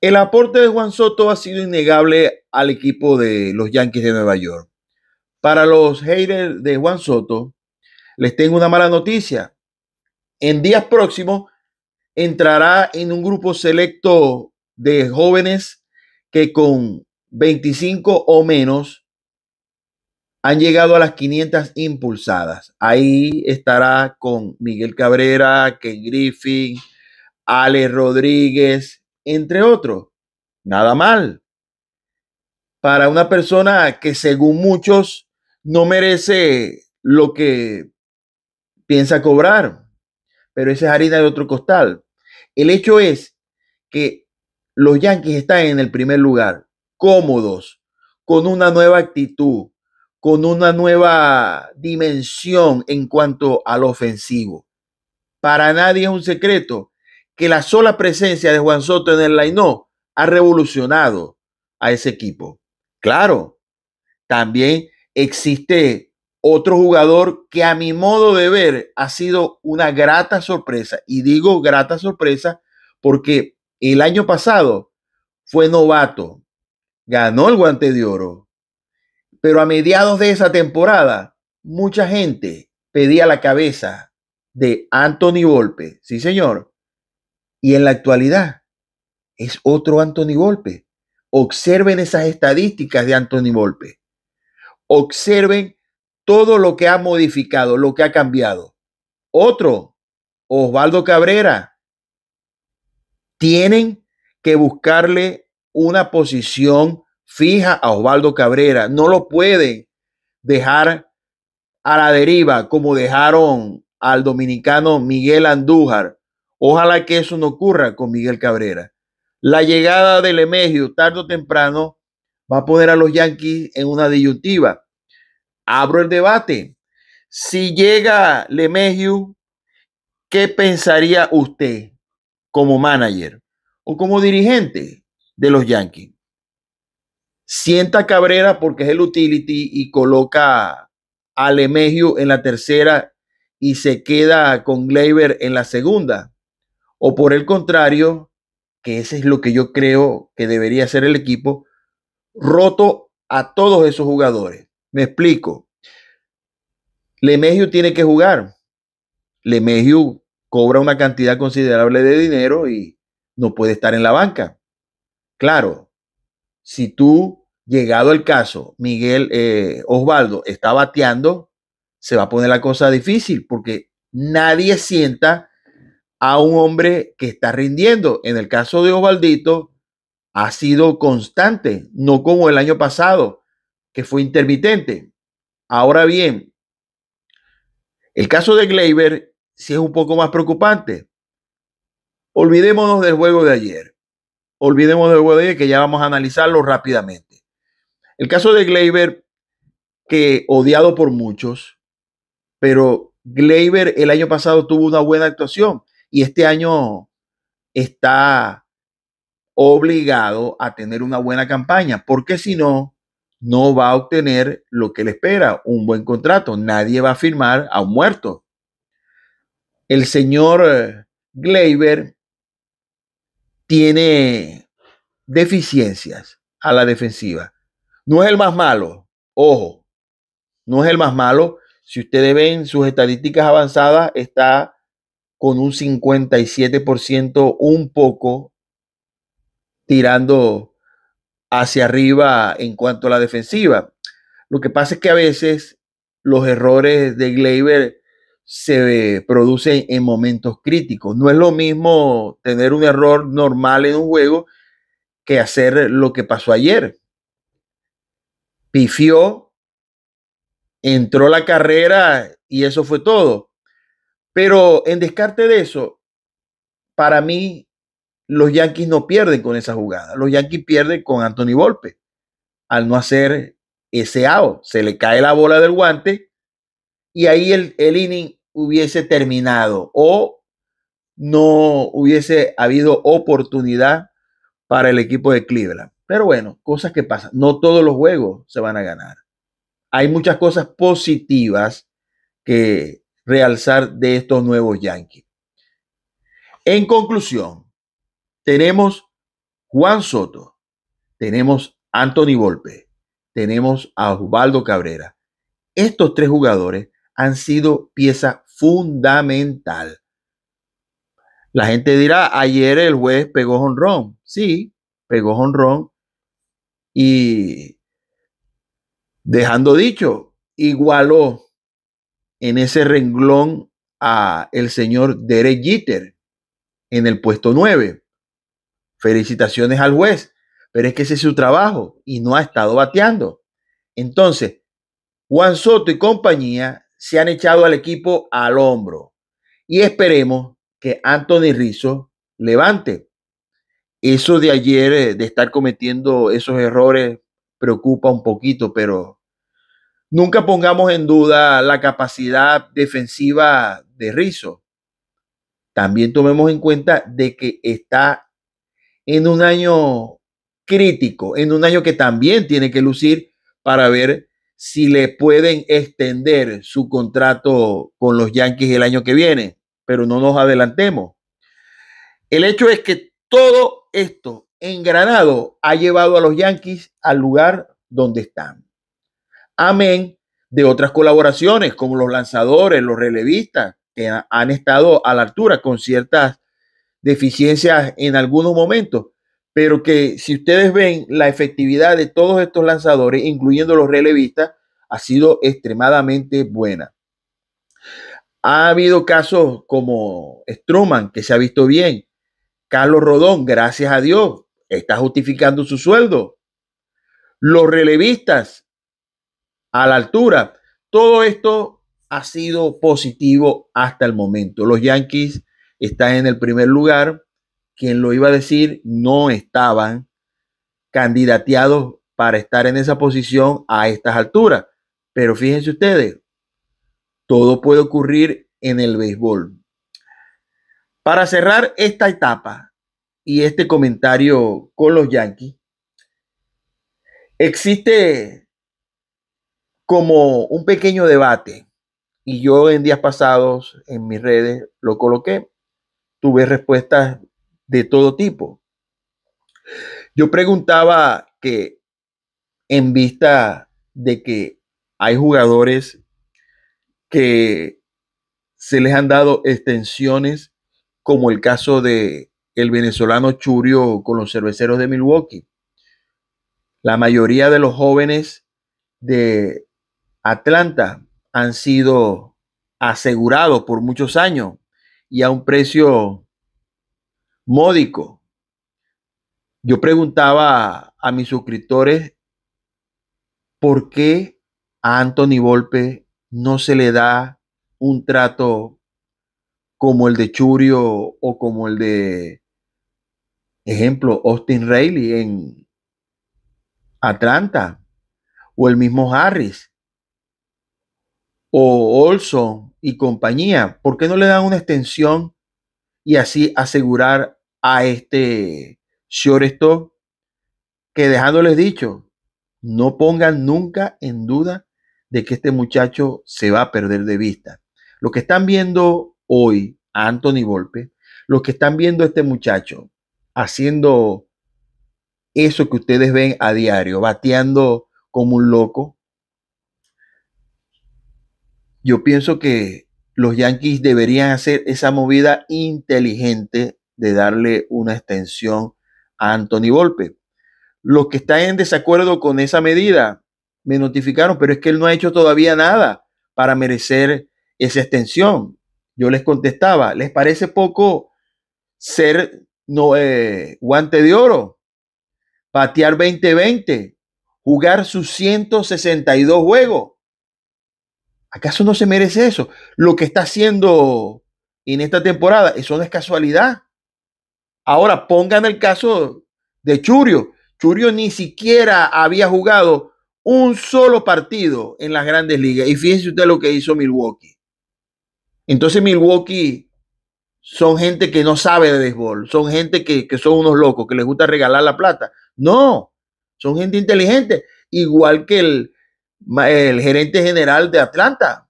El aporte de Juan Soto ha sido innegable al equipo de los Yankees de Nueva York. Para los haters de Juan Soto, les tengo una mala noticia. En días próximos entrará en un grupo selecto de jóvenes que con 25 o menos han llegado a las 500 impulsadas. Ahí estará con Miguel Cabrera, Ken Griffin, Alex Rodríguez, entre otros. Nada mal. Para una persona que según muchos no merece lo que piensa cobrar, pero esa es harina de otro costal. El hecho es que los Yankees están en el primer lugar, cómodos, con una nueva actitud, con una nueva dimensión en cuanto al ofensivo. Para nadie es un secreto que la sola presencia de Juan Soto en el Lainó ha revolucionado a ese equipo. Claro, también existe otro jugador que a mi modo de ver ha sido una grata sorpresa. Y digo grata sorpresa porque el año pasado fue novato, ganó el guante de oro, pero a mediados de esa temporada mucha gente pedía la cabeza de Anthony Volpe. Sí, señor. Y en la actualidad es otro Anthony Volpe. Observen esas estadísticas de Anthony Volpe. Observen todo lo que ha modificado, lo que ha cambiado. Otro, Osvaldo Cabrera. Tienen que buscarle una posición fija a Osvaldo Cabrera. No lo pueden dejar a la deriva como dejaron al dominicano Miguel Andújar Ojalá que eso no ocurra con Miguel Cabrera. La llegada de Emegio tarde o temprano va a poner a los Yankees en una disyuntiva. Abro el debate. Si llega Lemegio, ¿qué pensaría usted como manager o como dirigente de los Yankees? Sienta Cabrera porque es el utility y coloca a Lemegio en la tercera y se queda con Gleyber en la segunda. O por el contrario, que ese es lo que yo creo que debería ser el equipo, roto a todos esos jugadores. Me explico. Lemegio tiene que jugar. Lemegio cobra una cantidad considerable de dinero y no puede estar en la banca. Claro, si tú, llegado el caso, Miguel eh, Osvaldo está bateando, se va a poner la cosa difícil porque nadie sienta a un hombre que está rindiendo. En el caso de Osvaldito, ha sido constante, no como el año pasado, que fue intermitente. Ahora bien, el caso de Gleiber si es un poco más preocupante. Olvidémonos del juego de ayer. Olvidémonos del juego de ayer, que ya vamos a analizarlo rápidamente. El caso de Gleiber, que odiado por muchos, pero Gleiber el año pasado tuvo una buena actuación. Y este año está obligado a tener una buena campaña, porque si no, no va a obtener lo que le espera, un buen contrato. Nadie va a firmar a un muerto. El señor eh, Gleiber tiene deficiencias a la defensiva. No es el más malo, ojo, no es el más malo. Si ustedes ven sus estadísticas avanzadas, está con un 57%, un poco tirando hacia arriba en cuanto a la defensiva. Lo que pasa es que a veces los errores de Gleiber se producen en momentos críticos. No es lo mismo tener un error normal en un juego que hacer lo que pasó ayer. Pifió, entró la carrera y eso fue todo. Pero en descarte de eso, para mí, los Yankees no pierden con esa jugada. Los Yankees pierden con Anthony Volpe al no hacer ese out. Se le cae la bola del guante y ahí el, el inning hubiese terminado o no hubiese habido oportunidad para el equipo de Cleveland. Pero bueno, cosas que pasan. No todos los juegos se van a ganar. Hay muchas cosas positivas que realzar de estos nuevos Yankees. En conclusión, tenemos Juan Soto, tenemos Anthony Volpe, tenemos a Osvaldo Cabrera. Estos tres jugadores han sido pieza fundamental. La gente dirá, ayer el juez pegó honrón. Sí, pegó honrón. y dejando dicho, igualó en ese renglón a el señor Derek Jeter en el puesto 9. Felicitaciones al juez, pero es que ese es su trabajo y no ha estado bateando. Entonces, Juan Soto y compañía se han echado al equipo al hombro y esperemos que Anthony Rizzo levante. Eso de ayer, eh, de estar cometiendo esos errores, preocupa un poquito, pero Nunca pongamos en duda la capacidad defensiva de Rizzo. También tomemos en cuenta de que está en un año crítico, en un año que también tiene que lucir para ver si le pueden extender su contrato con los Yankees el año que viene. Pero no nos adelantemos. El hecho es que todo esto engranado ha llevado a los Yankees al lugar donde están. Amén de otras colaboraciones como los lanzadores, los relevistas, que han estado a la altura con ciertas deficiencias en algunos momentos, pero que si ustedes ven la efectividad de todos estos lanzadores, incluyendo los relevistas, ha sido extremadamente buena. Ha habido casos como Stroman, que se ha visto bien. Carlos Rodón, gracias a Dios, está justificando su sueldo. Los relevistas a la altura. Todo esto ha sido positivo hasta el momento. Los Yankees están en el primer lugar. Quien lo iba a decir, no estaban candidateados para estar en esa posición a estas alturas. Pero fíjense ustedes, todo puede ocurrir en el béisbol. Para cerrar esta etapa y este comentario con los Yankees, existe como un pequeño debate. Y yo en días pasados en mis redes lo coloqué. Tuve respuestas de todo tipo. Yo preguntaba que en vista de que hay jugadores que se les han dado extensiones, como el caso de el venezolano Churio con los cerveceros de Milwaukee. La mayoría de los jóvenes de Atlanta han sido asegurados por muchos años y a un precio módico. Yo preguntaba a mis suscriptores por qué a Anthony Volpe no se le da un trato como el de Churio o como el de, ejemplo, Austin Rayleigh en Atlanta o el mismo Harris o Olson y compañía, ¿por qué no le dan una extensión y así asegurar a este shortstop que dejándoles dicho, no pongan nunca en duda de que este muchacho se va a perder de vista. Lo que están viendo hoy a Anthony Volpe, lo que están viendo a este muchacho haciendo eso que ustedes ven a diario, bateando como un loco, yo pienso que los Yankees deberían hacer esa movida inteligente de darle una extensión a Anthony Volpe. Los que están en desacuerdo con esa medida me notificaron, pero es que él no ha hecho todavía nada para merecer esa extensión. Yo les contestaba, ¿les parece poco ser eh, guante de oro? Patear 20-20, jugar sus 162 juegos ¿Acaso no se merece eso? Lo que está haciendo en esta temporada, eso no es casualidad. Ahora pongan el caso de Churio. Churio ni siquiera había jugado un solo partido en las grandes ligas. Y fíjense usted lo que hizo Milwaukee. Entonces Milwaukee son gente que no sabe de béisbol, son gente que, que son unos locos, que les gusta regalar la plata. No, son gente inteligente, igual que el, el gerente general de Atlanta?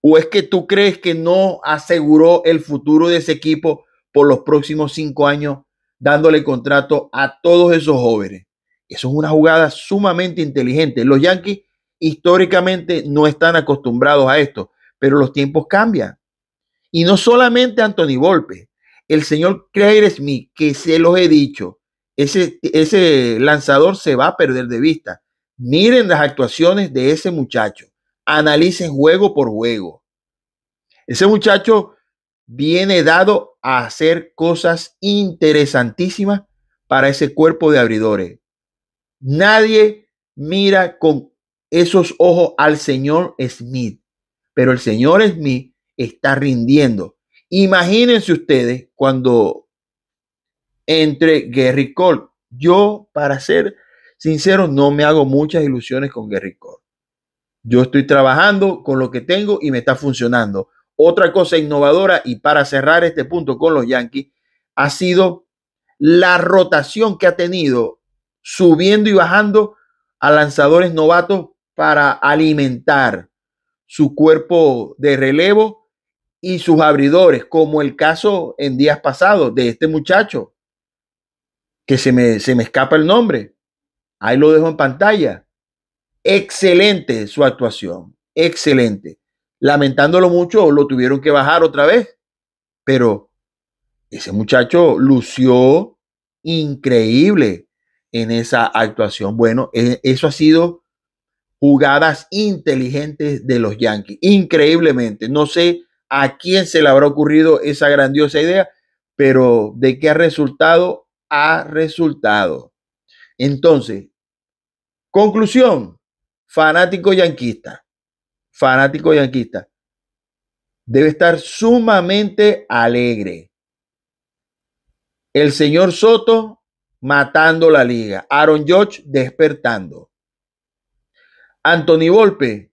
¿O es que tú crees que no aseguró el futuro de ese equipo por los próximos cinco años dándole contrato a todos esos jóvenes? Eso es una jugada sumamente inteligente. Los Yankees históricamente no están acostumbrados a esto, pero los tiempos cambian. Y no solamente Anthony Volpe, el señor Craig Smith, que se los he dicho, ese, ese lanzador se va a perder de vista. Miren las actuaciones de ese muchacho. Analicen juego por juego. Ese muchacho viene dado a hacer cosas interesantísimas para ese cuerpo de abridores. Nadie mira con esos ojos al señor Smith, pero el señor Smith está rindiendo. Imagínense ustedes cuando entre Gary Cole, yo para ser sincero, no me hago muchas ilusiones con Cole. Yo estoy trabajando con lo que tengo y me está funcionando. Otra cosa innovadora, y para cerrar este punto con los Yankees, ha sido la rotación que ha tenido subiendo y bajando a lanzadores novatos para alimentar su cuerpo de relevo y sus abridores, como el caso en días pasados de este muchacho, que se se me escapa el nombre, Ahí lo dejo en pantalla. Excelente su actuación. Excelente. Lamentándolo mucho, lo tuvieron que bajar otra vez. Pero ese muchacho lució increíble en esa actuación. Bueno, e, eso ha sido jugadas inteligentes de los Yankees. Increíblemente. No sé a quién se le habrá ocurrido esa grandiosa idea, pero de qué ha resultado, ha resultado. Entonces, Conclusión, fanático yanquista, fanático yanquista, debe estar sumamente alegre. El señor Soto matando la liga, Aaron George despertando, Anthony Volpe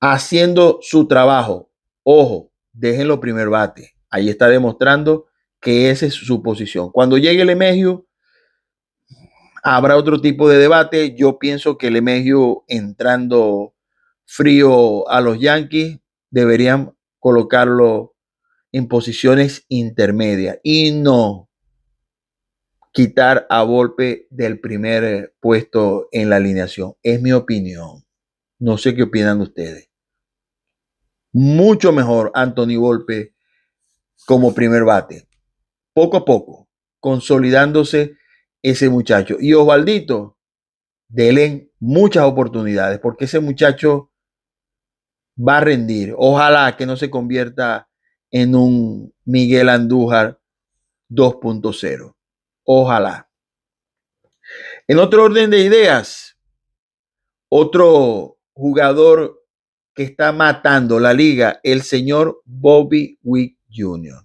haciendo su trabajo. Ojo, déjenlo primer bate. Ahí está demostrando que esa es su posición. Cuando llegue el Emegio, Habrá otro tipo de debate. Yo pienso que el Lemegio entrando frío a los Yankees deberían colocarlo en posiciones intermedias y no quitar a Volpe del primer puesto en la alineación. Es mi opinión. No sé qué opinan ustedes. Mucho mejor Anthony Volpe como primer bate. Poco a poco, consolidándose ese muchacho. Y Osvaldito, denle muchas oportunidades, porque ese muchacho va a rendir. Ojalá que no se convierta en un Miguel Andújar 2.0. Ojalá. En otro orden de ideas, otro jugador que está matando la liga, el señor Bobby Wick Jr.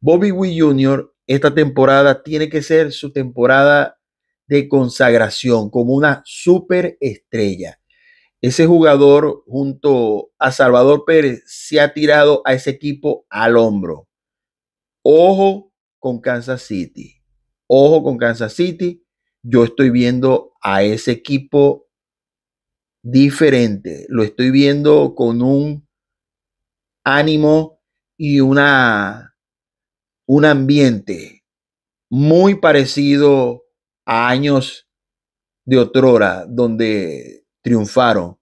Bobby Wick Jr esta temporada tiene que ser su temporada de consagración como una superestrella. Ese jugador junto a Salvador Pérez se ha tirado a ese equipo al hombro. Ojo con Kansas City. Ojo con Kansas City. Yo estoy viendo a ese equipo diferente. Lo estoy viendo con un ánimo y una un ambiente muy parecido a años de otrora donde triunfaron.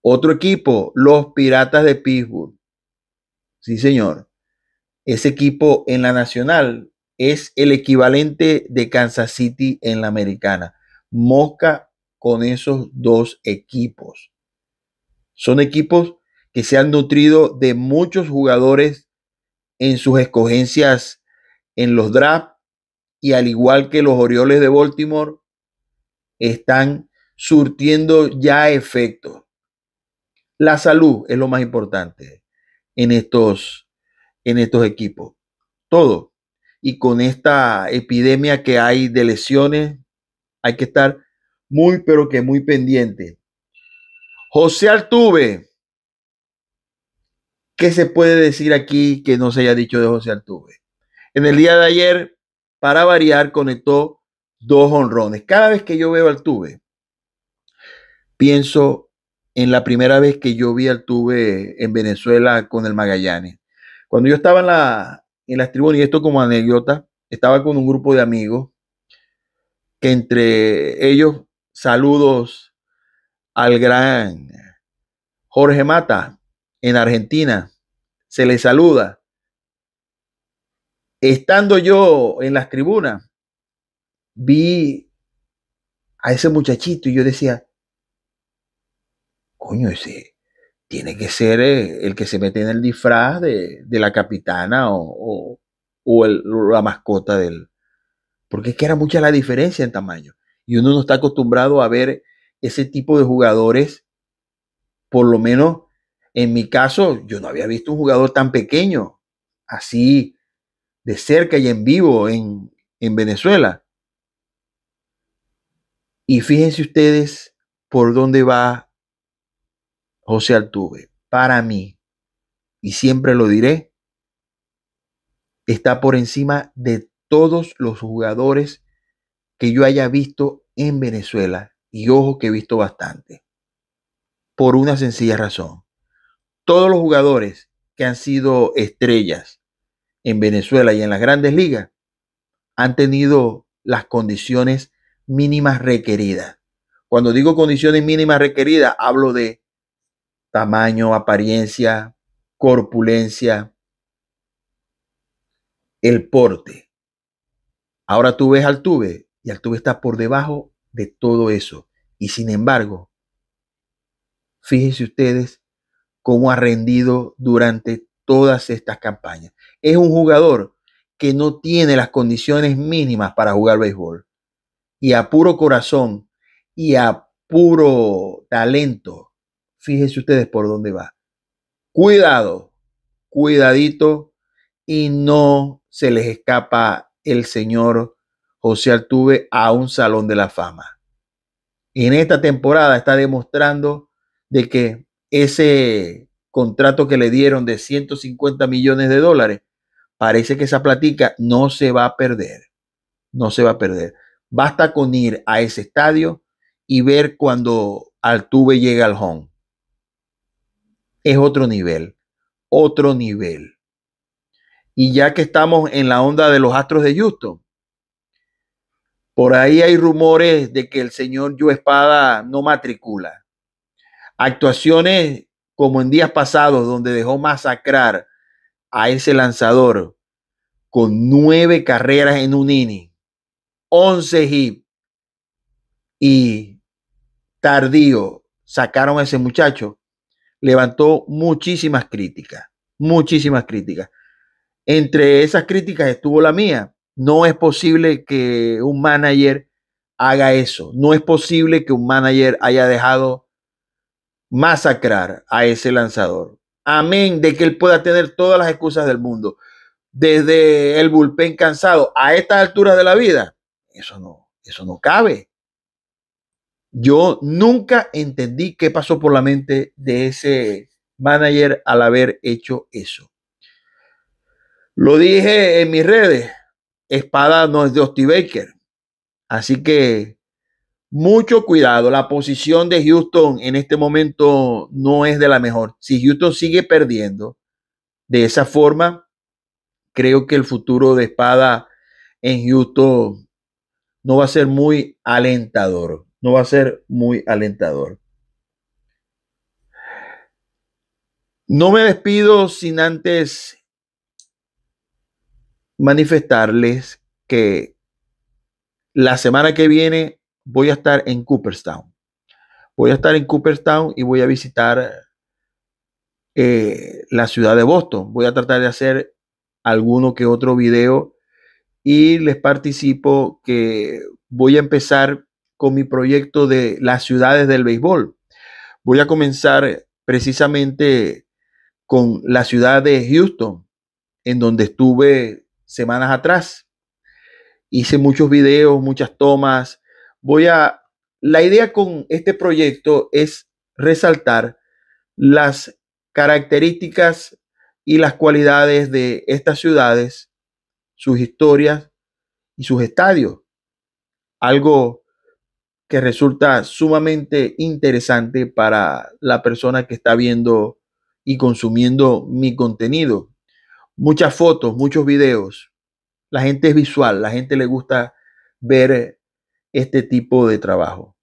Otro equipo, los Piratas de Pittsburgh. Sí, señor. Ese equipo en la nacional es el equivalente de Kansas City en la americana. Mosca con esos dos equipos. Son equipos que se han nutrido de muchos jugadores en sus escogencias en los drafts y al igual que los Orioles de Baltimore, están surtiendo ya efectos. La salud es lo más importante en estos, en estos equipos. Todo. Y con esta epidemia que hay de lesiones, hay que estar muy, pero que muy pendiente. José Altuve, ¿Qué se puede decir aquí que no se haya dicho de José Altuve? En el día de ayer, para variar, conectó dos honrones. Cada vez que yo veo a Altuve, pienso en la primera vez que yo vi a Altuve en Venezuela con el Magallanes. Cuando yo estaba en, la, en las tribunas, y esto como anécdota, estaba con un grupo de amigos que entre ellos saludos al gran Jorge Mata, en Argentina. Se le saluda. Estando yo en las tribunas, vi a ese muchachito y yo decía, coño, ese tiene que ser eh, el que se mete en el disfraz de, la capitana o, la mascota del... Porque es que era mucha la diferencia en tamaño. Y uno no está acostumbrado a ver ese tipo de jugadores, por lo menos en mi caso, yo no había visto un jugador tan pequeño, así de cerca y en vivo en, Venezuela. Y fíjense ustedes por dónde va José Altuve. Para mí, y siempre lo diré, está por encima de todos los jugadores que yo haya visto en Venezuela. Y ojo que he visto bastante. Por una sencilla razón todos los jugadores que han sido estrellas en Venezuela y en las grandes ligas han tenido las condiciones mínimas requeridas. Cuando digo condiciones mínimas requeridas, hablo de tamaño, apariencia, corpulencia, el porte. Ahora tú ves al tuve y al está por debajo de todo eso. Y sin embargo, fíjense ustedes como ha rendido durante todas estas campañas. Es un jugador que no tiene las condiciones mínimas para jugar béisbol. Y a puro corazón y a puro talento, fíjense ustedes por dónde va. Cuidado, cuidadito y no se les escapa el señor José Altuve a un salón de la fama. En esta temporada está demostrando de que ese contrato que le dieron de 150 millones de dólares, parece que esa platica no se va a perder. No se va a perder. Basta con ir a ese estadio y ver cuando Altuve llega al home. Es otro nivel, otro nivel. Y ya que estamos en la onda de los Astros de Houston, por ahí hay rumores de que el señor Joe Espada no matricula. Actuaciones como en días pasados, donde dejó masacrar a ese lanzador con nueve carreras en un inning, once hits y tardío sacaron a ese muchacho, levantó muchísimas críticas, muchísimas críticas. Entre esas críticas estuvo la mía. No es posible que un manager haga eso. No es posible que un manager haya dejado masacrar a ese lanzador. Amén de que él pueda tener todas las excusas del mundo. Desde el bullpen cansado a esta altura de la vida, eso no, eso no cabe. Yo nunca entendí qué pasó por la mente de ese manager al haber hecho eso. Lo dije en mis redes, Espada no es de Osti Baker. Así que mucho cuidado, la posición de Houston en este momento no es de la mejor. Si Houston sigue perdiendo de esa forma, creo que el futuro de Espada en Houston no va a ser muy alentador. No va a ser muy alentador. No me despido sin antes manifestarles que la semana que viene voy a estar en Cooperstown. Voy a estar en Cooperstown y voy a visitar eh, la ciudad de Boston. Voy a tratar de hacer alguno que otro video y les participo que voy a empezar con mi proyecto de las ciudades del béisbol. Voy a comenzar precisamente con la ciudad de Houston, en donde estuve semanas atrás. Hice muchos videos, muchas tomas, voy a... La idea con este proyecto es resaltar las características y las cualidades de estas ciudades, sus historias y sus estadios. Algo que resulta sumamente interesante para la persona que está viendo y consumiendo mi contenido. Muchas fotos, muchos videos. La gente es visual, la gente le gusta ver este tipo de trabajo.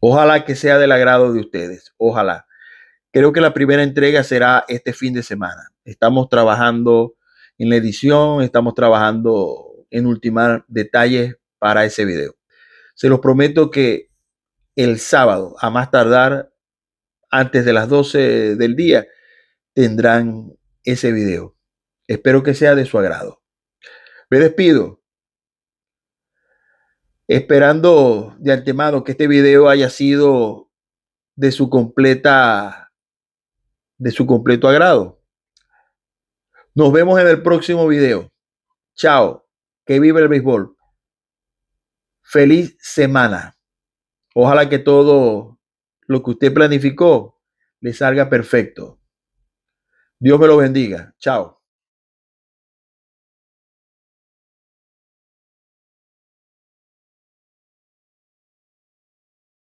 Ojalá que sea del agrado de ustedes, ojalá. Creo que la primera entrega será este fin de semana. Estamos trabajando en la edición, estamos trabajando en ultimar detalles para ese video. Se los prometo que el sábado, a más tardar antes de las 12 del día, tendrán ese video. Espero que sea de su agrado. Me despido. Esperando de antemano que este video haya sido de su completa de su completo agrado. Nos vemos en el próximo video. Chao. Que vive el béisbol. Feliz semana. Ojalá que todo lo que usted planificó le salga perfecto. Dios me lo bendiga. Chao.